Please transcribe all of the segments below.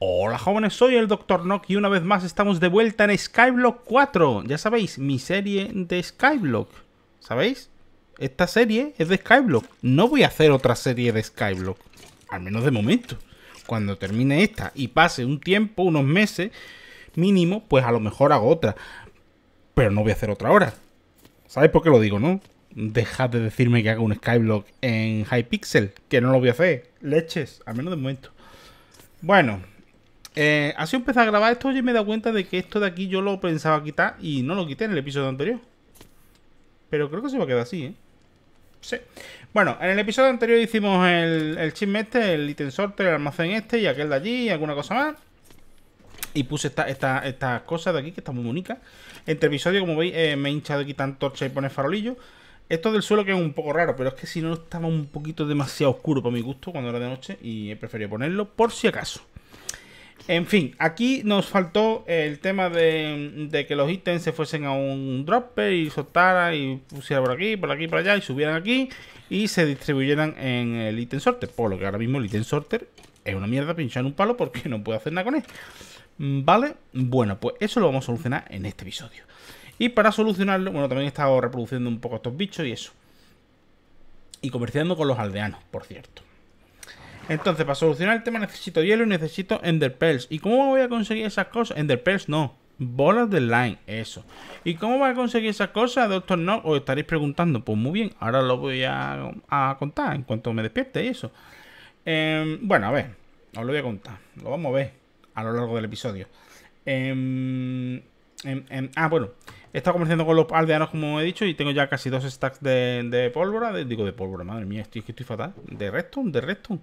Hola jóvenes, soy el Dr. Nock y una vez más estamos de vuelta en Skyblock 4. Ya sabéis, mi serie de Skyblock. ¿Sabéis? Esta serie es de Skyblock. No voy a hacer otra serie de Skyblock. Al menos de momento. Cuando termine esta y pase un tiempo, unos meses mínimo, pues a lo mejor hago otra. Pero no voy a hacer otra ahora. ¿Sabéis por qué lo digo, no? Dejad de decirme que haga un Skyblock en Hypixel. Que no lo voy a hacer. Leches, al menos de momento. Bueno, eh, así empecé a grabar esto y me he dado cuenta de que esto de aquí yo lo pensaba quitar y no lo quité en el episodio anterior. Pero creo que se va a quedar así, ¿eh? Sí. Bueno, en el episodio anterior hicimos el, el chisme este, el item sorter, el almacén este y aquel de allí y alguna cosa más. Y puse estas esta, cosas de aquí que están muy bonitas. Entre episodio, como veis, eh, me he hinchado de quitar torcha y pone farolillo. Esto del suelo que es un poco raro, pero es que si no estaba un poquito demasiado oscuro para mi gusto cuando era de noche y he preferido ponerlo por si acaso. En fin, aquí nos faltó el tema de, que los ítems se fuesen a un dropper y soltaran y pusiera por aquí, por aquí, por allá y subieran aquí y se distribuyeran en el ítem sorter. Por lo que ahora mismo el ítem sorter es una mierda pinchar un palo porque no puedo hacer nada con él. Mm, ¿Vale? Bueno, pues eso lo vamos a solucionar en este episodio. Y para solucionarlo, bueno, también he estado reproduciendo un poco estos bichos y eso. Y comerciando con los aldeanos, por cierto. Entonces, para solucionar el tema necesito hielo y necesito Pearls. ¿Y cómo voy a conseguir esas cosas? Ender Pearls, no. Bolas de line, eso. ¿Y cómo voy a conseguir esas cosas, Doctor No? Os estaréis preguntando. Pues muy bien, ahora lo voy a, contar en cuanto me despierte y eso. Em, bueno, a ver, os lo voy a contar. Lo vamos a ver a lo largo del episodio. Em, em, ah, bueno, he estado comerciando con los aldeanos, como he dicho, y tengo ya casi dos stacks de, pólvora. digo, de pólvora, madre mía, estoy, estoy fatal. De redstone, de redstone.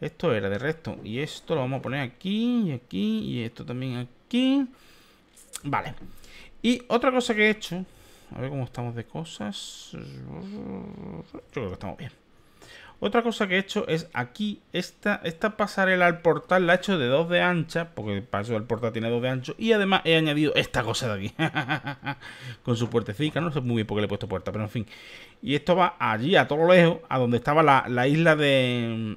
Esto era de resto. Y esto lo vamos a poner aquí y aquí y esto también aquí. Vale. Y otra cosa que he hecho. A ver cómo estamos de cosas. Yo creo que estamos bien. Otra cosa que he hecho es aquí, esta, esta pasarela al portal la he hecho de 2 de ancha, porque para paso el portal tiene 2 de ancho, y además he añadido esta cosa de aquí, con su puertecita, no sé muy bien por qué le he puesto puerta, pero en fin. Y esto va allí, a todo lo lejos, a donde estaba la isla de,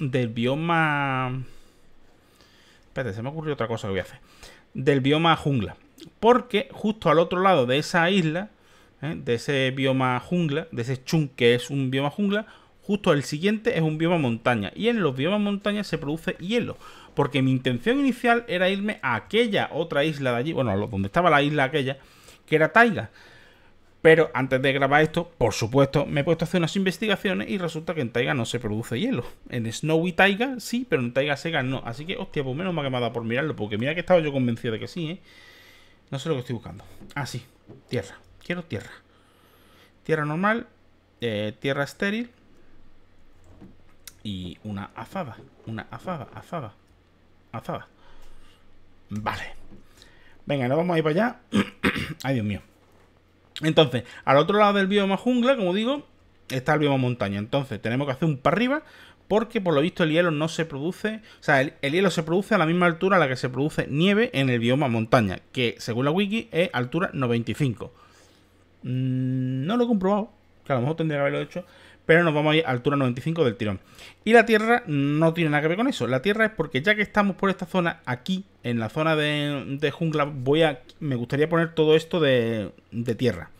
del bioma... Espérate, se me ocurrió otra cosa que voy a hacer. Del bioma jungla. Porque justo al otro lado de esa isla, ¿eh? de ese bioma jungla, de ese chun que es un bioma jungla, justo al siguiente es un bioma montaña. Y en los biomas montaña se produce hielo. Porque mi intención inicial era irme a aquella otra isla de allí, bueno, donde estaba la isla aquella, que era taiga. Pero antes de grabar esto, por supuesto, me he puesto a hacer unas investigaciones y resulta que en Taiga no se produce hielo. En Snowy Taiga sí, pero en Taiga Sega no. Así que, hostia, pues menos mal que me ha dado por mirarlo, porque mira que estaba yo convencido de que sí, ¿eh? No sé lo que estoy buscando. Ah, sí. Tierra. Quiero tierra. Tierra normal, eh, tierra estéril y una azada. Una azada, azada, azada. Vale. Venga, nos vamos a ir para allá. Ay, Dios mío. Entonces, al otro lado del bioma jungla, como digo, está el bioma montaña. Entonces, tenemos que hacer un par arriba porque por lo visto el hielo no se produce, o sea, el, hielo se produce a la misma altura a la que se produce nieve en el bioma montaña, que según la wiki es altura 95. Mm, no lo he comprobado, que a lo mejor tendría que haberlo hecho, pero nos vamos a ir a altura 95 del tirón. Y la Tierra no tiene nada que ver con eso. La Tierra es porque ya que estamos por esta zona, aquí, en la zona de, jungla, voy a, me gustaría poner todo esto de, Tierra.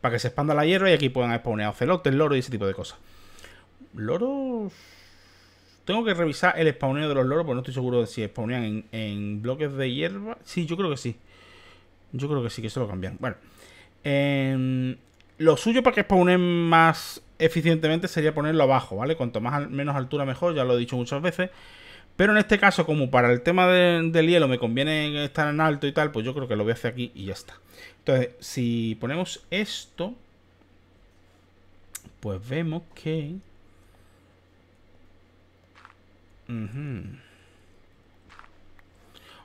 Para que se expanda la hierba y aquí puedan spawnear ocelotes, loros y ese tipo de cosas. Loros... Tengo que revisar el spawneo de los loros, porque no estoy seguro de si spawnean en, bloques de hierba. Sí, yo creo que sí. Yo creo que sí, que eso lo cambian. Bueno. Em, lo suyo para que spawnen más eficientemente sería ponerlo abajo, ¿vale? Cuanto más menos altura mejor, ya lo he dicho muchas veces. Pero en este caso, como para el tema del hielo me conviene estar en alto y tal, pues yo creo que lo voy a hacer aquí y ya está. Entonces, si ponemos esto, pues vemos que...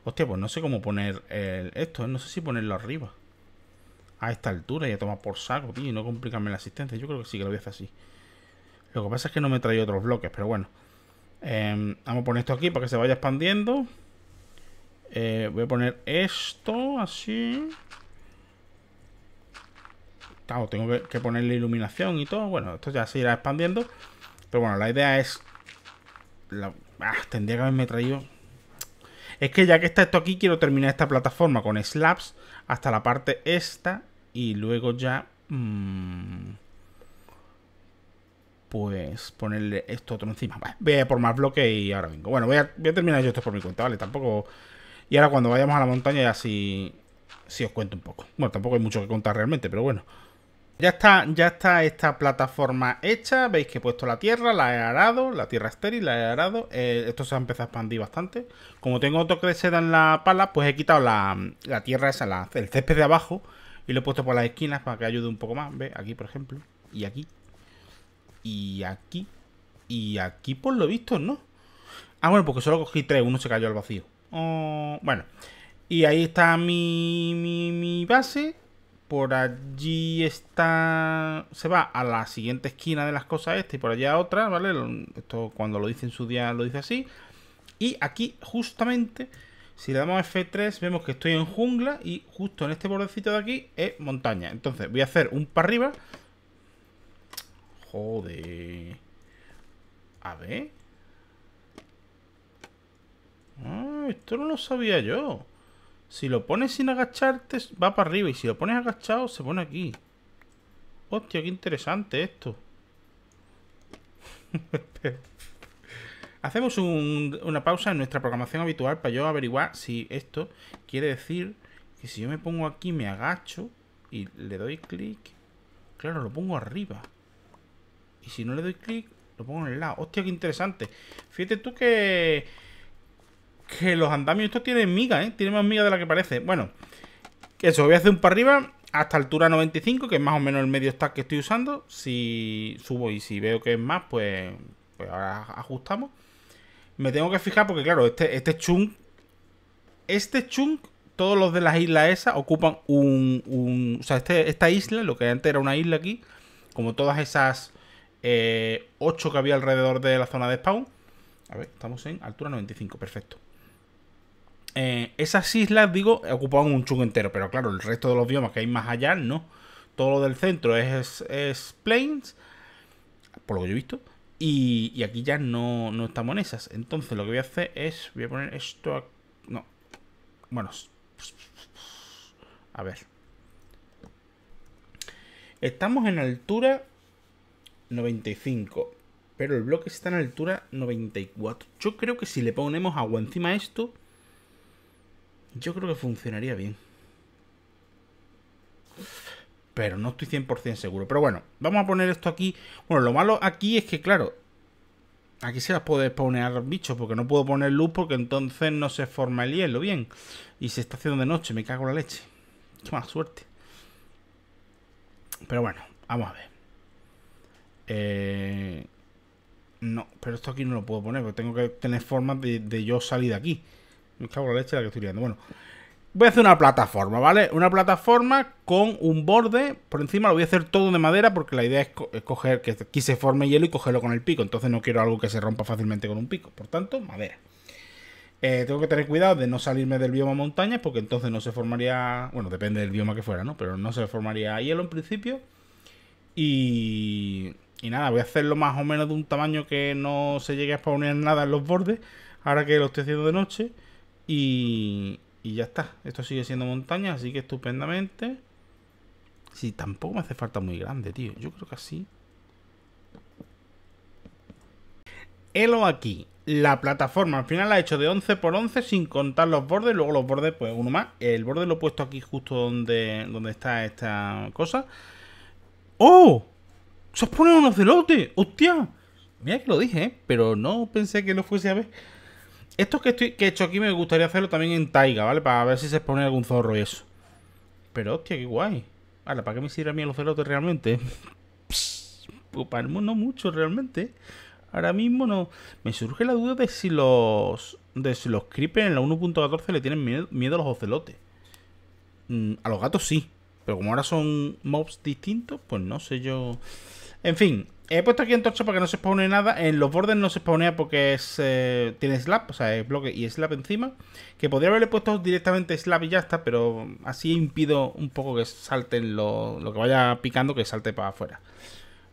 Hostia, pues no sé cómo poner esto, ¿eh? no sé si ponerlo arriba a esta altura y a tomar por saco, tío, y no complicarme la asistencia. Yo creo que sí que lo voy a hacer así. Lo que pasa es que no me trae otros bloques, pero bueno. Em, vamos a poner esto aquí para que se vaya expandiendo. Eh, voy a poner esto así. Claro, tengo que, ponerle iluminación y todo. Bueno, esto ya se irá expandiendo. Pero bueno, la idea es... Ah, tendría que haberme traído... Es que ya que está esto aquí, quiero terminar esta plataforma con slabs hasta la parte esta y luego ya mm, pues ponerle esto otro encima. voy a por más bloques y ahora vengo. Bueno, voy a, terminar yo esto por mi cuenta, ¿vale? Tampoco... Y ahora cuando vayamos a la montaña ya si si os cuento un poco. Bueno, tampoco hay mucho que contar realmente, pero bueno. Ya está, ya está esta plataforma hecha. Veis que he puesto la tierra, la he arado, la tierra estéril, la he arado. Eh, esto se ha empezado a expandir bastante. Como tengo otro que seda en la pala, pues he quitado la, tierra esa, el césped de abajo. Y lo he puesto por las esquinas para que ayude un poco más. ve Aquí, por ejemplo. Y aquí. Y aquí. Y aquí, por lo visto, ¿no? Ah, bueno, porque solo cogí tres. Uno se cayó al vacío. Oh, bueno. Y ahí está mi, mi base. Por allí está... Se va a la siguiente esquina de las cosas esta y por allá otra, ¿vale? Esto cuando lo dice en su día lo dice así. Y aquí justamente si le damos F3, vemos que estoy en jungla y justo en este bordecito de aquí es montaña. Entonces voy a hacer un para arriba. Joder. A ver. Ah, esto no lo sabía yo. Si lo pones sin agacharte, va para arriba. Y si lo pones agachado, se pone aquí. Hostia, qué interesante esto. Hacemos una pausa en nuestra programación habitual para yo averiguar si esto quiere decir que si yo me pongo aquí, me agacho y le doy clic, claro, lo pongo arriba. Y si no le doy clic, lo pongo en el lado. Hostia, qué interesante. Fíjate tú que... Que los andamios estos tienen miga, ¿eh? Tienen más miga de la que parece. Bueno, eso, voy a hacer un para arriba hasta altura 95, que es más o menos el medio stack que estoy usando. Si subo y si veo que es más, pues, pues ahora ajustamos. Me tengo que fijar porque, claro, este, este chunk. Este chunk, todos los de las islas esas ocupan un. un o sea, este, esta isla, lo que antes era una isla aquí, como todas esas 8 eh, que había alrededor de la zona de spawn. A ver, estamos en altura 95, perfecto. Eh, esas islas, digo, ocupaban un chunk entero, pero claro, el resto de los biomas que hay más allá, no. Todo lo del centro es, es plains, por lo que yo he visto. Y, aquí ya no, estamos en esas. Entonces lo que voy a hacer es, voy a poner esto No. Bueno. A ver. Estamos en altura 95. Pero el bloque está en altura 94. Yo creo que si le ponemos agua encima a esto... Yo creo que funcionaría bien pero no estoy 100% seguro. Pero bueno, vamos a poner esto aquí. Bueno, lo malo aquí es que, claro, aquí se las a los bichos, porque no puedo poner luz, porque entonces no se forma el hielo bien. Y se está haciendo de noche, me cago la leche. Qué mala suerte. Pero bueno, vamos a ver. Eh, no, pero esto aquí no lo puedo poner, porque tengo que tener forma de, yo salir de aquí. Me cago en la leche la que estoy liando. Bueno, Voy a hacer una plataforma, ¿vale? Una plataforma con un borde por encima, lo voy a hacer todo de madera porque la idea es, coger que aquí se forme hielo y cogerlo con el pico, entonces no quiero algo que se rompa fácilmente con un pico, por tanto, madera. Eh, tengo que tener cuidado de no salirme del bioma montaña porque entonces no se formaría, bueno, depende del bioma que fuera, ¿no? Pero no se formaría hielo en principio. Y, y nada, voy a hacerlo más o menos de un tamaño que no se llegue a poner nada en los bordes, ahora que lo estoy haciendo de noche. Y, y ya está. Esto sigue siendo montaña, así que estupendamente. Sí, tampoco me hace falta muy grande, tío. Yo creo que así. Helo aquí. La plataforma al final la he hecho de 11 por 11 sin contar los bordes. Luego los bordes, pues uno más. El borde lo he puesto aquí justo donde, donde está esta cosa. ¡Oh! ¡Se os ponen unos ¡Hostia! Mira que lo dije, ¿eh? pero no pensé que lo fuese a ver. Esto que, estoy, que he hecho aquí me gustaría hacerlo también en taiga, ¿vale? Para ver si se pone algún zorro y eso. Pero hostia, qué guay. Ahora, ¿para qué me sirve a mí el ocelote realmente? pues para no mucho realmente. Ahora mismo no. Me surge la duda de si los. De si los creepers en la 1.14 le tienen miedo, a los ocelotes. Mm, a los gatos sí. Pero como ahora son mobs distintos, pues no sé yo. En fin, he puesto aquí en para que no se spawne nada. En los bordes no se spawnea porque es eh, tiene slab, o sea, es bloque y slab encima. Que podría haberle puesto directamente slab y ya está, pero así impido un poco que salten lo, que vaya picando, que salte para afuera.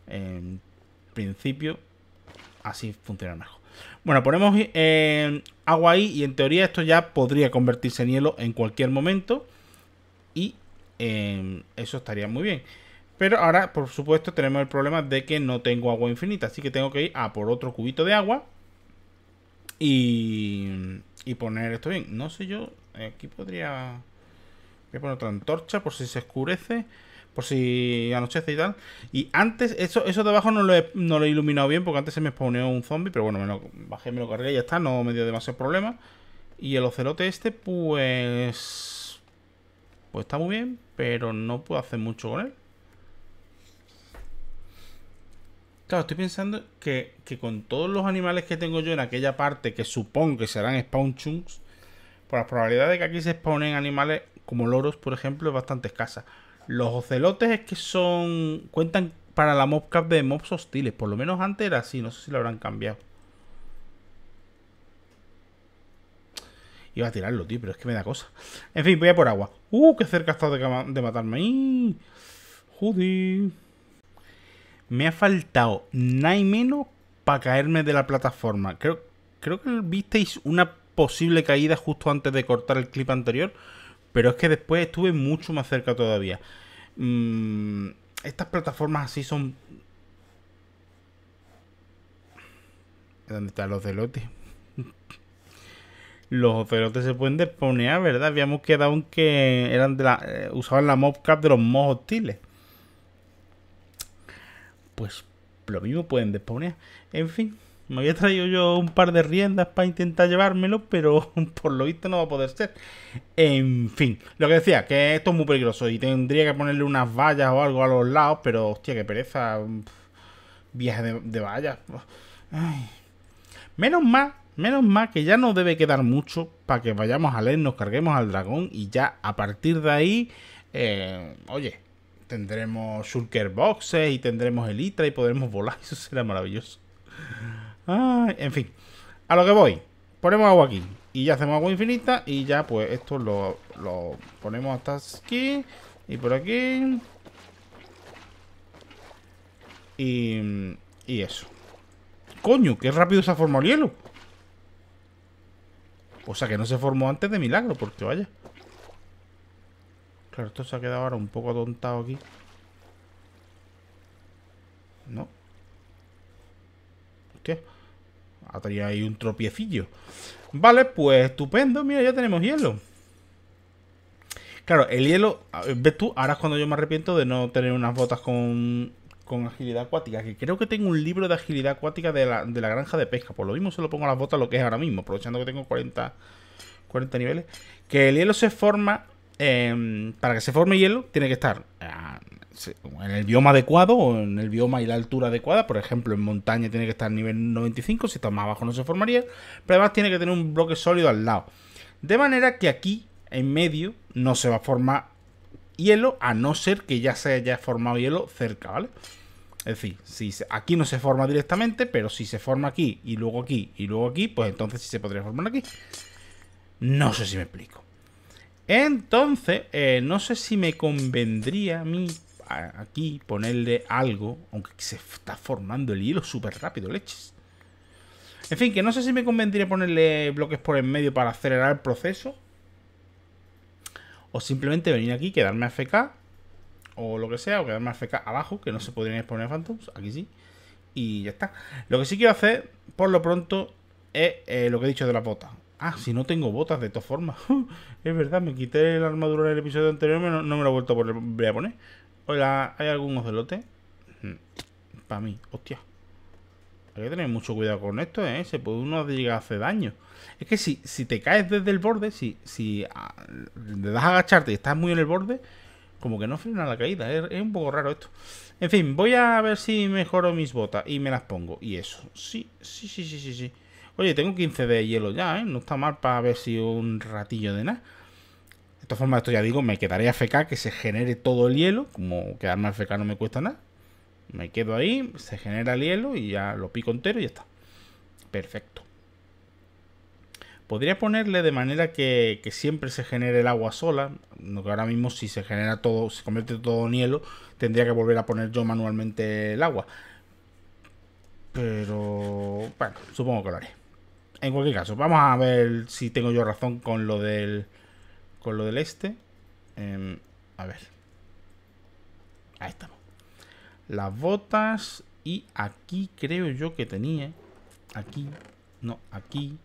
En principio, así funciona mejor. Bueno, ponemos eh, agua ahí y en teoría esto ya podría convertirse en hielo en cualquier momento. Y eh, eso estaría muy bien. Pero ahora, por supuesto, tenemos el problema de que no tengo agua infinita. Así que tengo que ir a por otro cubito de agua. Y, y poner esto bien. No sé yo. Aquí podría... Voy a poner otra antorcha por si se oscurece. Por si anochece y tal. Y antes, eso, eso de abajo no lo, he, no lo he iluminado bien porque antes se me spawneó un zombie. Pero bueno, me bajé, me lo cargué y ya está. No me dio demasiado problema. Y el ocelote este, pues... Pues está muy bien, pero no puedo hacer mucho con él. Claro, estoy pensando que, con todos los animales que tengo yo en aquella parte, que supongo que serán spawn chunks, por la probabilidad de que aquí se spawnen animales como loros, por ejemplo, es bastante escasa. Los ocelotes es que son. cuentan para la mobcap de mobs hostiles. Por lo menos antes era así, no sé si lo habrán cambiado. Iba a tirarlo, tío, pero es que me da cosa. En fin, voy a por agua. ¡Uh! ¡Qué cerca ha de, de matarme! ¡Joder! me ha faltado nada y menos para caerme de la plataforma. Creo, creo que visteis una posible caída justo antes de cortar el clip anterior, pero es que después estuve mucho más cerca todavía. Mm, estas plataformas así son... ¿Dónde están los delotes? los delotes se pueden desponear, ¿verdad? Habíamos quedado aunque que eran de la, eh, usaban la mobcap de los mojos hostiles pues lo mismo pueden disponer. En fin, me había traído yo un par de riendas para intentar llevármelo, pero por lo visto no va a poder ser. En fin, lo que decía, que esto es muy peligroso y tendría que ponerle unas vallas o algo a los lados, pero hostia, qué pereza. Viaje de, vallas. Menos mal, menos mal que ya no debe quedar mucho para que vayamos a leer, nos carguemos al dragón y ya a partir de ahí, eh, oye, tendremos shulker boxes y tendremos Elytra y podremos volar. Eso será maravilloso. en fin, a lo que voy. Ponemos agua aquí y ya hacemos agua infinita y ya pues esto lo, ponemos hasta aquí y por aquí. Y, y eso. Coño, qué rápido se ha formado el hielo. O sea que no se formó antes de milagro, porque vaya. Claro, esto se ha quedado ahora un poco atontado aquí. No. Hostia. Ha ahí un tropiecillo. Vale, pues estupendo. Mira, ya tenemos hielo. Claro, el hielo... ¿Ves tú? Ahora es cuando yo me arrepiento de no tener unas botas con, agilidad acuática. Que creo que tengo un libro de agilidad acuática de la, granja de pesca. Por lo mismo se lo pongo a las botas lo que es ahora mismo. Aprovechando que tengo 40 niveles. Que el hielo se forma Em, para que se forme hielo, tiene que estar ah, en el bioma adecuado o en el bioma y la altura adecuada. Por ejemplo, en montaña tiene que estar nivel 95, si está más abajo no se formaría. Pero además tiene que tener un bloque sólido al lado. De manera que aquí, en medio, no se va a formar hielo, a no ser que ya se haya formado hielo cerca, ¿vale? Es decir, si aquí no se forma directamente, pero si se forma aquí y luego aquí y luego aquí, pues entonces sí se podría formar aquí. No sé si me explico. Entonces, eh, no sé si me convendría a mí aquí ponerle algo, aunque se está formando el hilo súper rápido, leches. En fin, que no sé si me convendría ponerle bloques por en medio para acelerar el proceso. O simplemente venir aquí, quedarme a FK. O lo que sea, o quedarme a FK abajo, que no se podrían exponer Phantoms. Aquí sí. Y ya está. Lo que sí quiero hacer, por lo pronto, es eh, lo que he dicho de la bota. Ah, si no tengo botas, de todas formas. es verdad, me quité la armadura en el episodio anterior, no, no me la he vuelto a poner. Voy a poner. Hola, ¿hay algún ocelote? Hmm, Para mí, hostia. Hay que tener mucho cuidado con esto, ¿eh? Se puede uno llegar a hacer daño. Es que si, si te caes desde el borde, si, si ah, das a agacharte y estás muy en el borde, como que no frena la caída. Es, es, un poco raro esto. En fin, voy a ver si mejoro mis botas y me las pongo. Y eso. Sí, sí, sí, sí, sí, sí. Oye, tengo 15 de hielo ya, ¿eh? No está mal para ver si un ratillo de nada. De todas formas, esto ya digo, me quedaría a FK que se genere todo el hielo. Como quedarme a FK no me cuesta nada. Me quedo ahí, se genera el hielo y ya lo pico entero y ya está. Perfecto. Podría ponerle de manera que, siempre se genere el agua sola, ahora mismo si se genera todo, se convierte todo en hielo, tendría que volver a poner yo manualmente el agua. Pero bueno, supongo que lo haré. En cualquier caso, vamos a ver si tengo yo razón con lo del. Con lo del este. Em, a ver. Ahí estamos. Las botas. Y aquí creo yo que tenía. Aquí. No, aquí.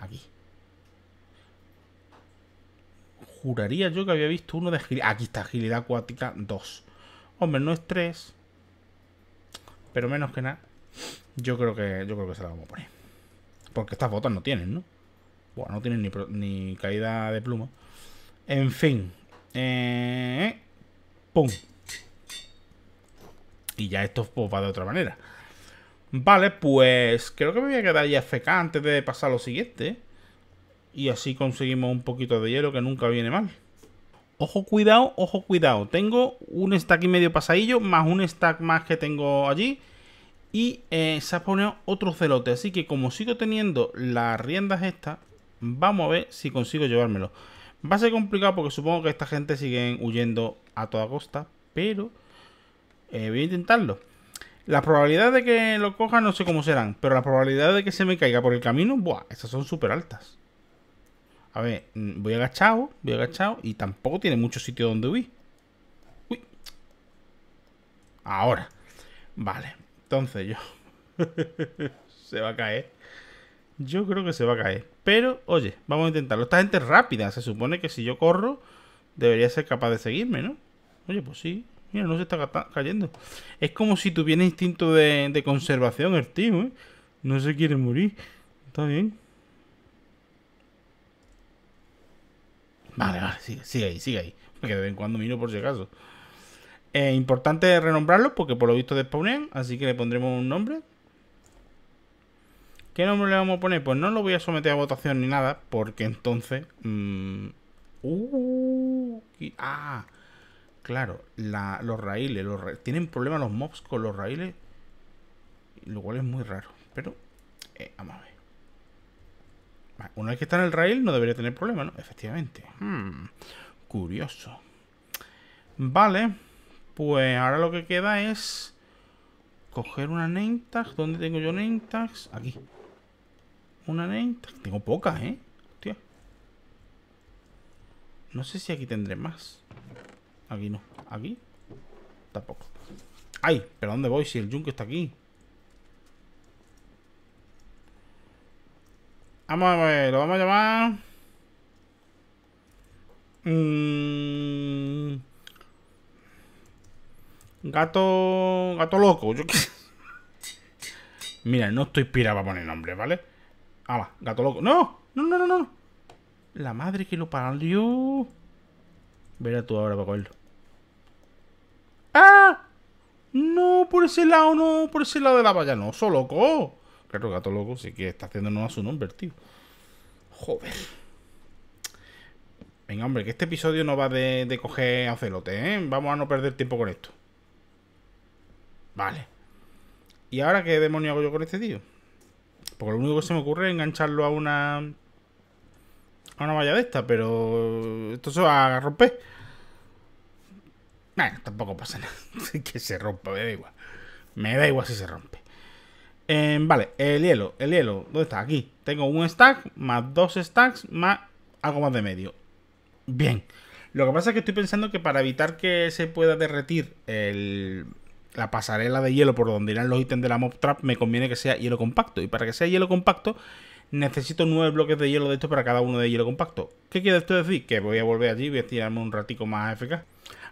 Aquí. Juraría yo que había visto uno de agilidad. Aquí está, agilidad acuática 2. Hombre, no es 3. Pero menos que nada. Yo creo que. Yo creo que se la vamos a poner. Porque estas botas no tienen, ¿no? Bueno, no tienen ni, caída de pluma. En fin. Eh, pum. Y ya esto pues, va de otra manera. Vale, pues creo que me voy a quedar ya FK antes de pasar lo siguiente. Y así conseguimos un poquito de hielo que nunca viene mal. Ojo, cuidado, ojo, cuidado. Tengo un stack y medio pasadillo, más un stack más que tengo allí. Y eh, se ha ponido otro celote. Así que como sigo teniendo las riendas estas, vamos a ver si consigo llevármelo. Va a ser complicado porque supongo que esta gente sigue huyendo a toda costa. Pero eh, voy a intentarlo. La probabilidad de que lo coja no sé cómo serán, pero la probabilidad de que se me caiga por el camino, buah, esas son súper altas. A ver, mm, voy agachado, voy agachado y tampoco tiene mucho sitio donde huir. Uy. Ahora. Vale, entonces yo... se va a caer. Yo creo que se va a caer. Pero, oye, vamos a intentarlo. Esta gente rápida. Se supone que si yo corro, debería ser capaz de seguirme, ¿no? Oye, pues sí. Mira, no se está cayendo. Es como si tuviera instinto de, conservación el tío, ¿eh? No se quiere morir. Está bien. Vale, vale, sigue, sigue ahí, sigue ahí. Porque de vez en cuando miro por si acaso. Eh, importante renombrarlo porque por lo visto despawnean, así que le pondremos un nombre. ¿Qué nombre le vamos a poner? Pues no lo voy a someter a votación ni nada, porque entonces... Mmm, uh, ah, claro, los raíles, los Tienen problemas los mobs con los raíles, lo cual es muy raro, pero... Eh, vamos a ver. una vez que está en el rail no debería tener problema, ¿no? Efectivamente. Hmm. curioso. Vale. Pues ahora lo que queda es coger una name ¿Dónde tengo yo name Aquí. Una name Tengo pocas, ¿eh? Hostia. No sé si aquí tendré más. Aquí no. Aquí. Tampoco. ¡Ay! ¿Pero dónde voy si el yunque está aquí? Vamos a ver. Lo vamos a llamar... Mmm... Gato. Gato loco. Yo Mira, no estoy pirado para poner nombre, ¿vale? Ah, va, gato loco. ¡No! ¡No, no, no, no! La madre que lo parió. Verá tú ahora para cogerlo. ¡Ah! No, por ese lado no, por ese lado de la valla no, solo loco. Claro, gato loco, sí que está haciendo no a su nombre, tío. Joder. Venga, hombre, que este episodio no va de, de coger a celote, ¿eh? Vamos a no perder tiempo con esto. Vale. ¿Y ahora qué demonio hago yo con este tío? Porque lo único que se me ocurre es engancharlo a una... A una valla de esta, pero... Esto se va a romper. Bueno, tampoco pasa nada. que se rompa, me da igual. Me da igual si se rompe. Em, vale, el hielo, el hielo. ¿Dónde está? Aquí. Tengo un stack, más dos stacks, más algo más de medio. Bien. Lo que pasa es que estoy pensando que para evitar que se pueda derretir el, la pasarela de hielo por donde irán los ítems de la mob trap me conviene que sea hielo compacto. Y para que sea hielo compacto, necesito nueve bloques de hielo de esto para cada uno de hielo compacto. ¿Qué quiere esto decir? Que voy a volver allí y voy a tirarme un ratico más FK.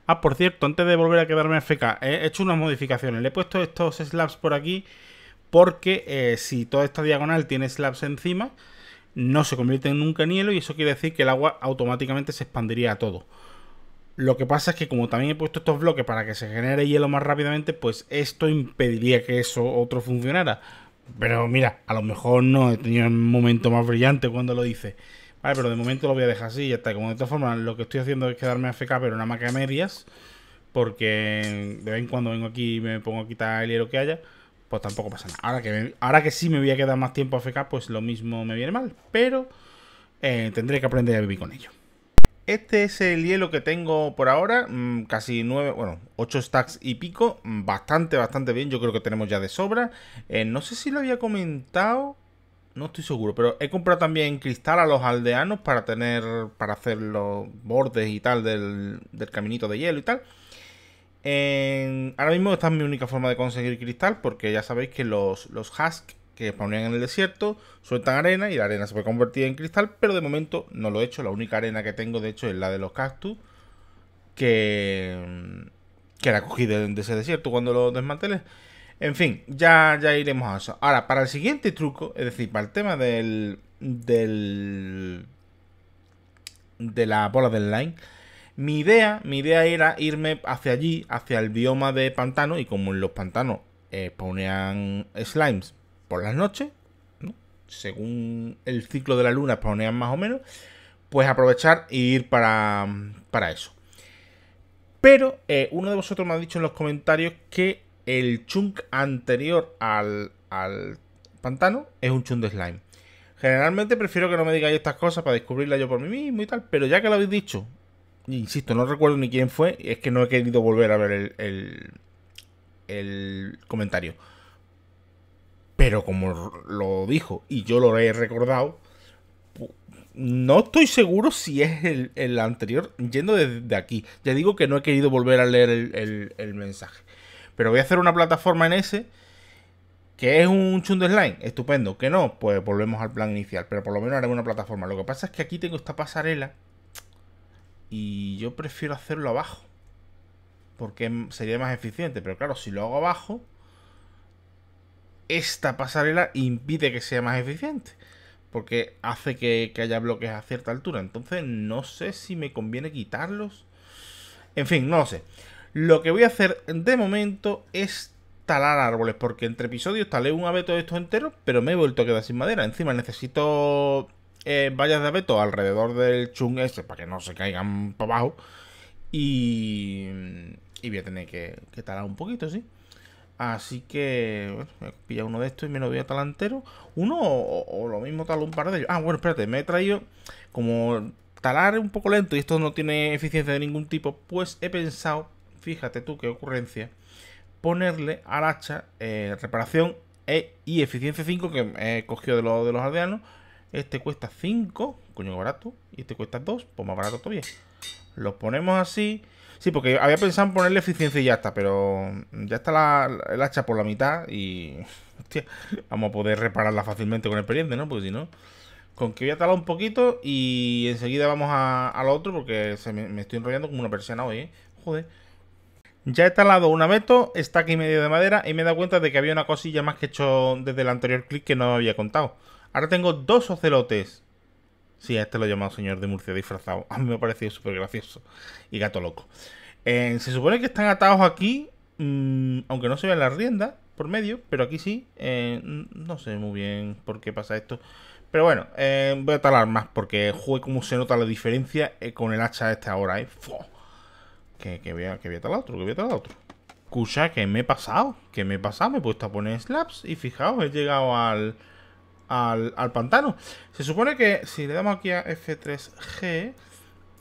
Ah, por cierto, antes de volver a quedarme FK he hecho unas modificaciones. Le he puesto estos slabs por aquí porque eh, si toda esta diagonal tiene slabs encima, no se convierte nunca en hielo y eso quiere decir que el agua automáticamente se expandiría a todo. Lo que pasa es que como también he puesto estos bloques para que se genere hielo más rápidamente, pues esto impediría que eso otro funcionara. Pero mira, a lo mejor no, he tenido un momento más brillante cuando lo hice. Vale, pero de momento lo voy a dejar así y ya está. Como de todas formas, lo que estoy haciendo es quedarme a FK, pero nada más que a medias. Porque de vez en cuando vengo aquí y me pongo a quitar el hielo que haya. Pues tampoco pasa nada. Ahora que, ahora que sí me voy a quedar más tiempo a FK, pues lo mismo me viene mal. Pero eh, tendré que aprender a vivir con ello. Este es el hielo que tengo por ahora, mm, casi nueve, bueno, ocho stacks y pico, mm, bastante, bastante bien, yo creo que tenemos ya de sobra. Eh, no sé si lo había comentado, no estoy seguro, pero he comprado también cristal a los aldeanos para tener, para hacer los bordes y tal del, caminito de hielo y tal. ahora mismo esta es mi única forma de conseguir cristal porque ya sabéis que los, los que ponían en el desierto, sueltan arena y la arena se puede convertir en cristal, pero de momento no lo he hecho. La única arena que tengo, de hecho, es la de los cactus, que, mm, que era cogida de, ese desierto cuando lo desmantelé. En fin, ya, iremos a eso. Ahora, para el siguiente truco, es decir, para el tema del. del. de la bola del line. Mi idea, mi idea era irme hacia allí, hacia el bioma de pantano, y como en los pantanos eh, ponían slimes por las noches, según el ciclo de la luna ...ponean más o menos, pues aprovechar e ir para, para eso. Pero eh, uno de vosotros me ha dicho en los comentarios que el chunk anterior al, al pantano es un chunk de slime. Generalmente prefiero que no me digáis estas cosas para descubrirla yo por mí mismo y tal, pero ya que lo habéis dicho, insisto, no recuerdo ni quién fue, es que no he querido volver a ver el, el comentario. Pero como lo dijo y yo lo he recordado, no estoy seguro si es el, anterior, yendo desde aquí. Ya digo que no he querido volver a leer el, mensaje. Pero voy a hacer una plataforma en ese que es un slime. estupendo. Que no, pues volvemos al plan inicial. Pero por lo menos haré una plataforma. Lo que pasa es que aquí tengo esta pasarela y yo prefiero hacerlo abajo. Porque sería más eficiente. Pero claro, si lo hago abajo, esta pasarela impide que sea más eficiente. Porque hace que, haya bloques a cierta altura. Entonces no sé si me conviene quitarlos. En fin, no lo sé. Lo que voy a hacer de momento es talar árboles. Porque entre episodios talé un abeto de estos enteros. Pero me he vuelto a quedar sin madera. Encima necesito eh, vallas de abeto alrededor del chung este Para que no se caigan para abajo. Y, y voy a tener que, que talar un poquito, sí. Así que, he pilla uno de estos y me lo voy a talantero, Uno o, lo mismo tal un par de ellos. Ah, bueno, espérate, me he traído como talar un poco lento y esto no tiene eficiencia de ningún tipo, pues he pensado, fíjate tú qué ocurrencia, ponerle al hacha eh, reparación e, y eficiencia 5 que he cogido de, de los aldeanos. Este cuesta 5, coño barato, y este cuesta 2, pues más barato todavía. Lo ponemos así Sí, porque había pensado en ponerle eficiencia y ya está, pero ya está la, el hacha por la mitad y. Hostia, vamos a poder repararla fácilmente con experiencia, ¿no? Porque si no. Con que voy a talar un poquito y enseguida vamos a, lo otro porque me, estoy enrollando como una persiana hoy, ¿eh? Joder. Ya he talado una meto, está aquí medio de madera y me he dado cuenta de que había una cosilla más que he hecho desde el anterior clic que no había contado. Ahora tengo dos ocelotes Sí, a este lo he llamado señor de Murcia disfrazado. A mí me ha parecido súper gracioso y gato loco. Eh, se supone que están atados aquí, mm, aunque no se vean las riendas por medio, pero aquí sí. Eh, no sé muy bien por qué pasa esto. Pero bueno, eh, voy a talar más porque juegue como se nota la diferencia con el hacha este ahora, ¿eh? Que, que, voy a, que voy a talar otro, que voy a talar otro. Escucha, que me he pasado, que me he pasado, me he puesto a poner slaps y fijaos, he llegado al al, pantano. Se supone que si le damos aquí a F3G,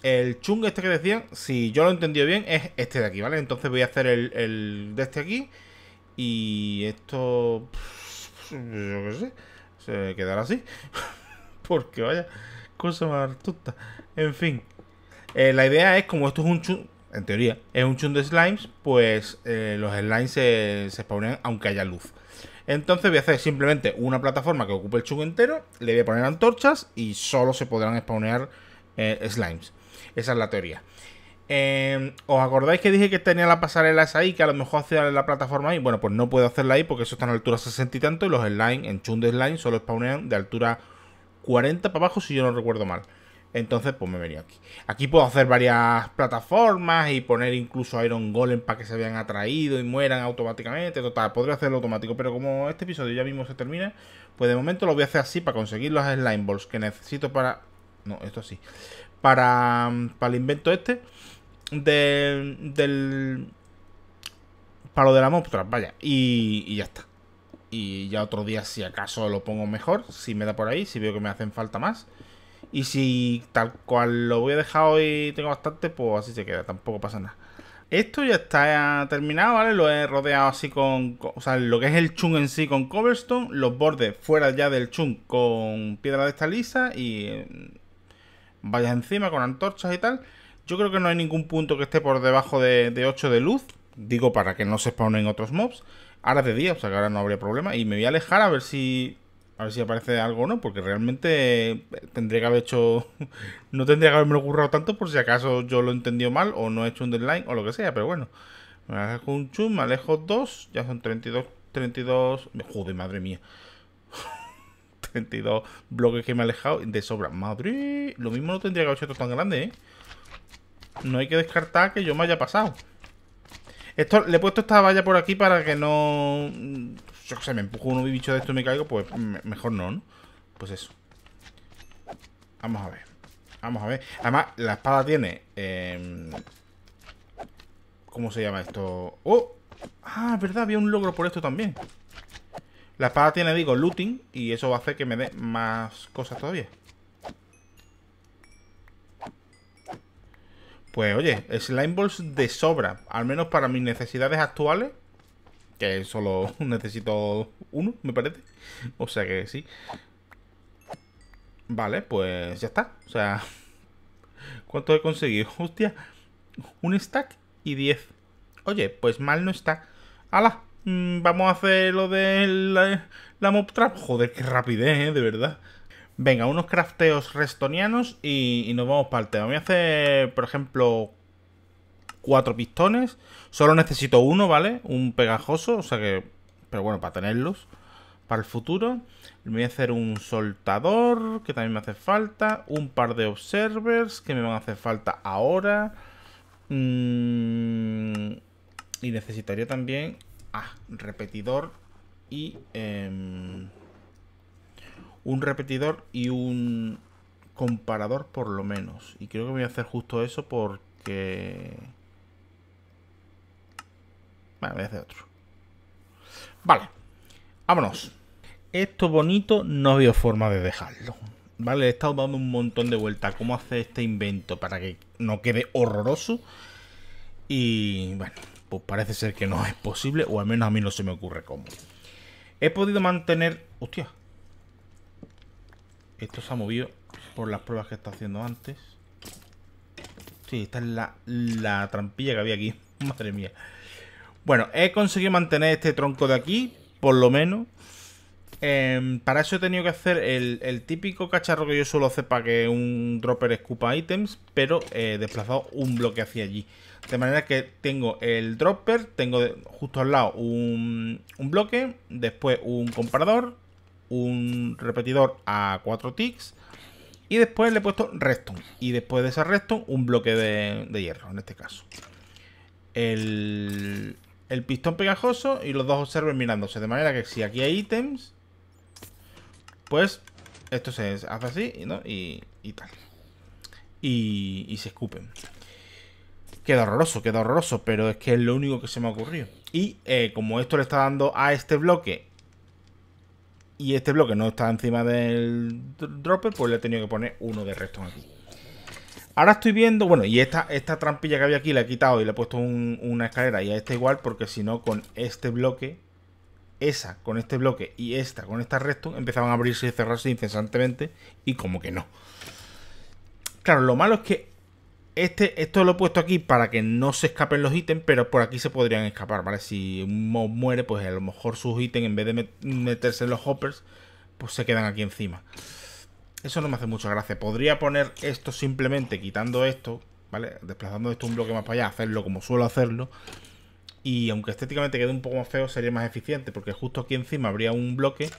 el chung este que decían, si yo lo he entendido bien, es este de aquí, ¿vale? Entonces voy a hacer el, de este aquí. Y esto... Yo sé. Se quedará así. Porque vaya, cosa más En fin. Eh, la idea es, como esto es un chung En teoría, es un chung de slimes, pues eh, los slimes se, se aunque haya luz. Entonces voy a hacer simplemente una plataforma que ocupe el chungo entero, le voy a poner antorchas y solo se podrán spawnear eh, slimes. Esa es la teoría. Em, ¿Os acordáis que dije que tenía la pasarela esa ahí, que a lo mejor hacía la plataforma ahí? Bueno, pues no puedo hacerla ahí porque eso está en altura 60 y tanto y los slimes en chung de slime solo spawnean de altura 40 para abajo si yo no recuerdo mal. Entonces, pues me he aquí. Aquí puedo hacer varias plataformas y poner incluso Iron Golem para que se vean atraídos y mueran automáticamente. Total, podría hacerlo automático, pero como este episodio ya mismo se termina, pues de momento lo voy a hacer así para conseguir los slime balls que necesito para... No, esto sí. Para, mm, para el invento este del... Para lo de la monstrua, vaya. Y, y ya está. Y ya otro día, si acaso, lo pongo mejor. Si me da por ahí, si veo que me hacen falta más. Y si tal cual lo voy a dejar hoy tengo bastante, pues así se queda, tampoco pasa nada. Esto ya está eh, terminado, ¿vale? Lo he rodeado así con, o sea, lo que es el chung en sí con coverstone. los bordes fuera ya del chung con piedra de esta lisa y mm, Vaya encima con antorchas y tal. Yo creo que no hay ningún punto que esté por debajo de, de 8 de luz, digo para que no se spawnen otros mobs. Ahora es de día, o sea que ahora no habría problema. Y me voy a alejar a ver si a ver si aparece algo o no, porque realmente eh, tendría que haber hecho. no tendría que haberme ocurrido tanto por si acaso yo lo entendió mal o no he hecho un deadline o lo que sea, pero bueno. Me alejo un chum, me alejo dos, ya son 32. 32. Joder, madre mía. 32 bloques que me he alejado de sobra. Madre, lo mismo no tendría que haber hecho esto tan grande, ¿eh? No hay que descartar que yo me haya pasado. Esto, le he puesto esta valla por aquí para que no yo que sé, me empujo un bicho de esto me caigo, pues mejor no, ¿no? Pues eso. Vamos a ver. Vamos a ver. Además, la espada tiene... Em, ¿Cómo se llama esto? ¡Oh! Ah, es verdad, había un logro por esto también. La espada tiene, digo, looting y eso va a hacer que me dé más cosas todavía. Pues oye, slime balls de sobra, al menos para mis necesidades actuales que solo necesito uno, me parece. O sea que sí. Vale, pues ya está. O sea, ¿cuánto he conseguido? Hostia, un stack y 10. Oye, pues mal no está. ¡Hala! Mm, vamos a hacer lo de la, mob trap. Joder, qué rapidez, ¿eh? de verdad. Venga, unos crafteos restonianos y, nos vamos para el tema. Voy a hacer, por ejemplo, cuatro pistones. Solo necesito uno, ¿vale? Un pegajoso, o sea que... Pero bueno, para tenerlos para el futuro. voy a hacer un soltador, que también me hace falta. Un par de observers, que me van a hacer falta ahora. Mm, y necesitaría también... Ah, repetidor y... Em, un repetidor y un comparador por lo menos. Y creo que voy a hacer justo eso porque voy otro. Vale. Vámonos. Esto bonito no había forma de dejarlo. Vale, he estado dando un montón de vueltas cómo hacer este invento para que no quede horroroso. Y bueno, pues parece ser que no es posible, o al menos a mí no se me ocurre cómo. He podido mantener... Hostia. Esto se ha movido por las pruebas que está haciendo antes. Sí, esta es la, la trampilla que había aquí. Madre mía. Bueno, he conseguido mantener este tronco de aquí, por lo menos. Em, para eso he tenido que hacer el, típico cacharro que yo suelo hacer para que un dropper escupa ítems, pero he desplazado un bloque hacia allí. De manera que tengo el dropper, tengo justo al lado un, bloque, después un comparador, un repetidor a 4 ticks y después le he puesto redstone. Y después de ese redstone un bloque de hierro, en este caso. El, el pistón pegajoso y los dos observen mirándose. De manera que si aquí hay ítems, pues esto se hace así ¿no? y, tal. Y, y, se escupen. Queda horroroso, queda horroroso, pero es que es lo único que se me ha ocurrido. Y eh, como esto le está dando a este bloque y este bloque no está encima del dropper, pues le he tenido que poner uno de restos aquí. Ahora estoy viendo, bueno, y esta, esta trampilla que había aquí la he quitado y le he puesto una escalera y a esta igual porque si no con este bloque, esa con este bloque y esta con esta resto empezaban a abrirse y cerrarse incesantemente y como que no. Claro, lo malo es que este, esto lo he puesto aquí para que no se escapen los ítems, pero por aquí se podrían escapar, ¿vale? Si un mob muere, pues a lo mejor sus ítems en vez de meterse en los hoppers, pues se quedan aquí encima. Eso no me hace mucha gracia. Podría poner esto simplemente quitando esto, ¿vale? Desplazando esto un bloque más para allá, hacerlo como suelo hacerlo. Y aunque estéticamente quede un poco más feo, sería más eficiente, porque justo aquí encima habría un bloque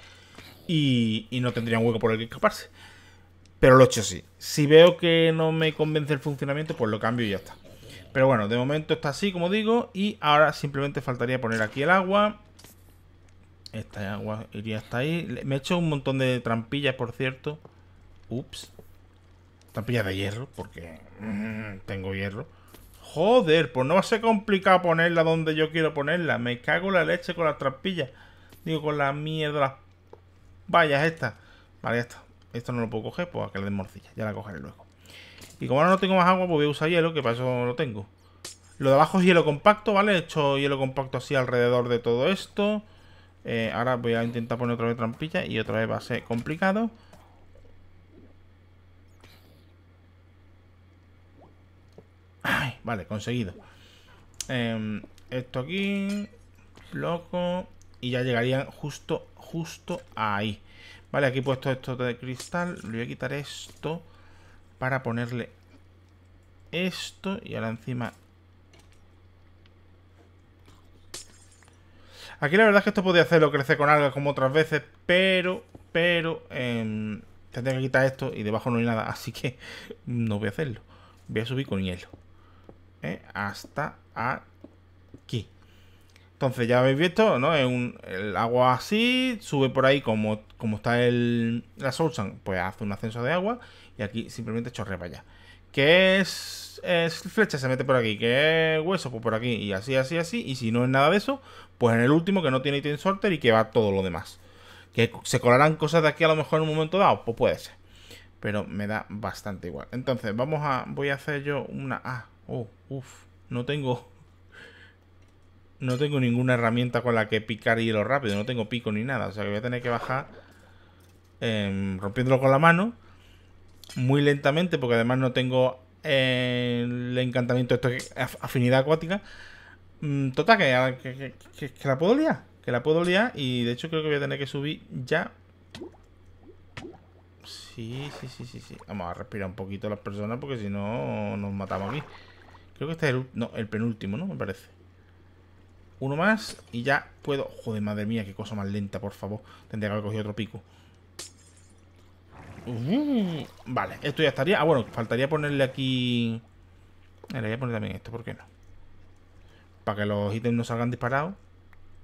y, y no tendría un hueco por el que escaparse. Pero lo he hecho así. Si veo que no me convence el funcionamiento, pues lo cambio y ya está. Pero bueno, de momento está así, como digo. Y ahora simplemente faltaría poner aquí el agua. Esta agua iría hasta ahí. Me he hecho un montón de trampillas, por cierto. Ups. Trampilla de hierro, porque mm, tengo hierro. Joder, pues no va a ser complicado ponerla donde yo quiero ponerla. Me cago la leche con las trampillas. Digo, con la mierda. Vaya, esta. Vale, ya está. Esto no lo puedo coger, pues a que le den morcilla. Ya la cogeré luego. Y como ahora no tengo más agua, pues voy a usar hielo, que para eso lo tengo. Lo de abajo es hielo compacto, ¿vale? He hecho hielo compacto así alrededor de todo esto. Eh, ahora voy a intentar poner otra vez trampilla y otra vez va a ser complicado. Vale, conseguido. Em, esto aquí. Loco. Y ya llegarían justo, justo ahí. Vale, aquí he puesto esto de cristal. Le voy a quitar esto para ponerle esto. Y ahora encima... Aquí la verdad es que esto podría hacerlo crecer con algas como otras veces, pero, pero, em, tendría que quitar esto y debajo no hay nada, así que no voy a hacerlo. Voy a subir con hielo. ¿eh? hasta aquí. Entonces ya habéis visto, ¿no? Es un, el agua así, sube por ahí como, como está el, la Soulsan, pues hace un ascenso de agua y aquí simplemente chorrea para allá. Que es, flecha, se mete por aquí, que es hueso, pues por aquí, y así, así, así. Y si no es nada de eso, pues en el último que no tiene item sorter y que va todo lo demás. Que se colarán cosas de aquí a lo mejor en un momento dado, pues puede ser. Pero me da bastante igual. Entonces, vamos a. Voy a hacer yo una. Ah, Oh, No tengo... No tengo ninguna herramienta con la que picar hielo rápido. No tengo pico ni nada. O sea que voy a tener que bajar em, rompiéndolo con la mano. Muy lentamente, porque además no tengo eh, el encantamiento, esto afinidad acuática. Mm, total, ah, que, que la puedo liar. Que la puedo liar y de hecho creo que voy a tener que subir ya Sí, sí, sí, sí, sí. Vamos a respirar un poquito las personas porque si no nos matamos aquí. Creo que este es el, no, el penúltimo, ¿no? Me parece. Uno más y ya puedo... Joder, madre mía, qué cosa más lenta, por favor. Tendría que haber cogido otro pico. Uh, vale, esto ya estaría. Ah, bueno, faltaría ponerle aquí... Eh, le voy a poner también esto, ¿por qué no? Para que los ítems no salgan disparados.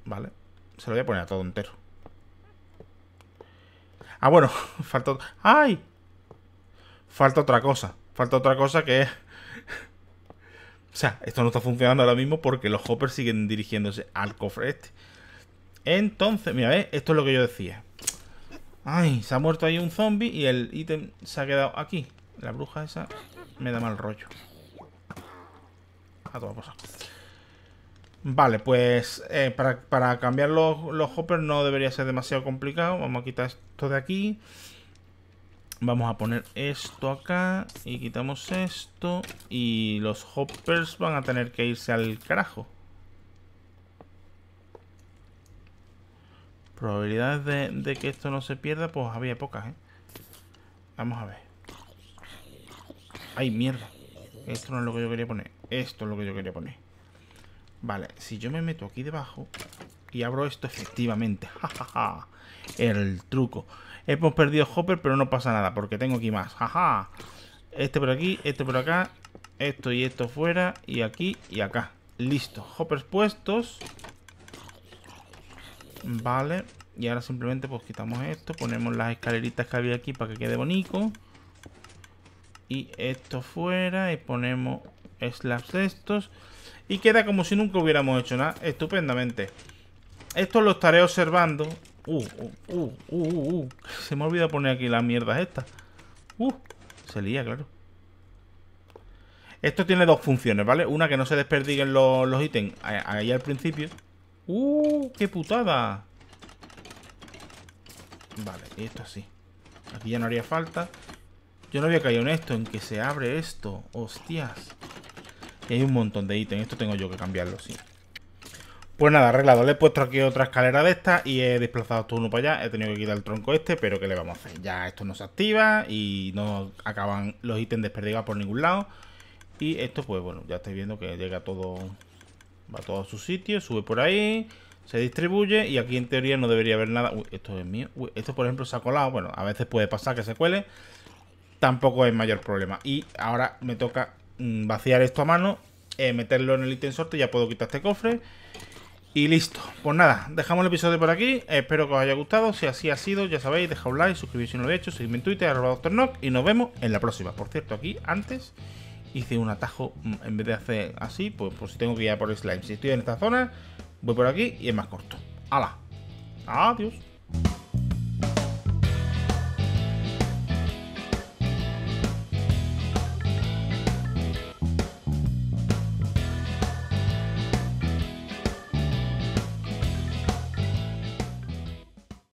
Vale. Se lo voy a poner a todo entero. Ah, bueno, falta... ¡Ay! Falta otra cosa. Falta otra cosa que es o sea, esto no está funcionando ahora mismo porque los hoppers siguen dirigiéndose al cofre este. Entonces, mira, Esto es lo que yo decía. Ay, se ha muerto ahí un zombie y el ítem se ha quedado aquí. La bruja esa me da mal rollo. A toda cosa. Vale, pues eh, para, para, cambiar los, los hoppers no debería ser demasiado complicado. Vamos a quitar esto de aquí. Vamos a poner esto acá y quitamos esto y los hoppers van a tener que irse al carajo. Probabilidades de, que esto no se pierda, pues había pocas, ¿eh? Vamos a ver. ¡Ay, mierda! Esto no es lo que yo quería poner. Esto es lo que yo quería poner. Vale, si yo me meto aquí debajo, y abro esto efectivamente. jajaja. El truco. Hemos perdido Hopper, pero no pasa nada, porque tengo aquí más. Jaja. Este por aquí, este por acá, esto y esto fuera, y aquí y acá. Listo. Hoppers puestos. Vale. Y ahora simplemente pues quitamos esto, ponemos las escaleritas que había aquí para que quede bonito. Y esto fuera, y ponemos slabs de estos. Y queda como si nunca hubiéramos hecho nada. Estupendamente. Esto lo estaré observando. Uh, uh, uh, uh, Se me ha olvidado poner aquí las mierdas estas. Uh, se lía, claro. Esto tiene dos funciones, ¿vale? Una que no se desperdiguen los, ítems ahí al principio. ¡Uh! ¡Qué putada! Vale, esto así. Aquí ya no haría falta. Yo no había caído en esto, en que se abre esto. ¡Hostias! hay un montón de ítems. Esto tengo yo que cambiarlo, sí. Pues nada, arreglado. Le he puesto aquí otra escalera de esta y he desplazado todo uno para allá. He tenido que quitar el tronco este, pero ¿qué le vamos a hacer? Ya esto no se activa y no acaban los ítems desperdigados por ningún lado. Y esto, pues bueno, ya estáis viendo que llega todo... Va todo a su sitio, sube por ahí, se distribuye y aquí en teoría no debería haber nada. Uy, esto es mío. Uy, esto por ejemplo se ha colado. Bueno, a veces puede pasar que se cuele. Tampoco es mayor problema. Y ahora me toca mm, vaciar esto a mano, eh, meterlo en el ítem sorte. Ya puedo quitar este cofre. Y listo. Pues nada, dejamos el episodio por aquí. Espero que os haya gustado. Si así ha sido, ya sabéis, dejad un like, suscribiros si no lo he hecho, seguidme en Twitter, arroba Dr. y nos vemos en la próxima. Por cierto, aquí antes hice un atajo, mm, en vez de hacer así, pues, pues si tengo que ir por el slime. Si estoy en esta zona, voy por aquí y es más corto. ¡Hala! ¡Adiós!